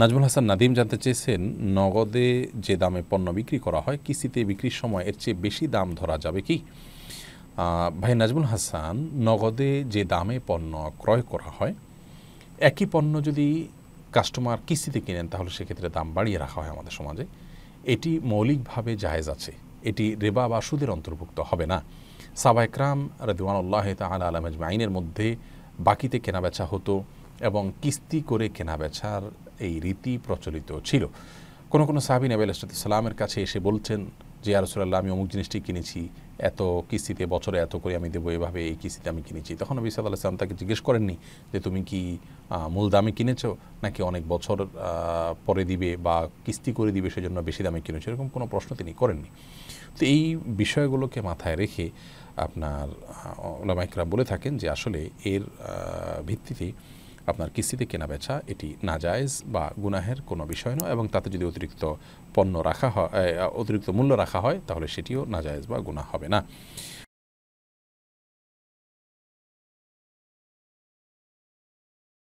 নাজমুল হাসান নাদিম জানতে চেয়েছেন নগদে যে দামে পণ্য বিক্রি করা হয় কিস্তিতে বিক্রির সময় এর চেয়ে বেশি দাম ধরা যাবে কি ভাই নাজমুল হাসান নগদে যে দামে পণ্য ক্রয় করা হয় একই পণ্য যদি কাস্টমার কিস্তিতে কিনেন তাহলে সেক্ষেত্রে দাম বাড়িয়ে রাখা হয় আমাদের সমাজে এটি মৌলিকভাবে জায়েজ আছে এটি রেবা বা সুদের অন্তর্ভুক্ত হবে না সাবা একরাম রদিওয়ানুল্লাহ তাহ আলম আইনের মধ্যে বাকিতে কেনাবেচা হতো এবং কিস্তি করে কেনাবেচার এই রীতি প্রচলিত ছিল কোনো কোনো সাহাবি নবী সালামের কাছে এসে বলছেন যে আরসুল্লাহ আমি অমুক জিনিসটি কিনেছি এত কিস্তিতে বছরে এত করে আমি দেবো এভাবে এই কিস্তিতে আমি কিনেছি তখন নবী সাল্লাহ সাল্লাম তাকে জিজ্ঞেস করেননি যে তুমি কি মূল দামে কিনেছো নাকি অনেক বছর পরে দিবে বা কিস্তি করে দিবে সেজন্য বেশি দামে কিনেছো এরকম কোনো প্রশ্ন তিনি করেননি তো এই বিষয়গুলোকে মাথায় রেখে আপনার ওলামাইকরা বলে থাকেন যে আসলে এর ভিত্তিতে আপনার কিস্তিতে কেনা বেচা এটি নাজায়জ বা গুনাহের কোনো বিষয় নয় এবং তাতে যদি অতিরিক্ত পণ্য রাখা হয় অতিরিক্ত মূল্য রাখা হয় তাহলে সেটিও নাজায়জ বা গুণা হবে না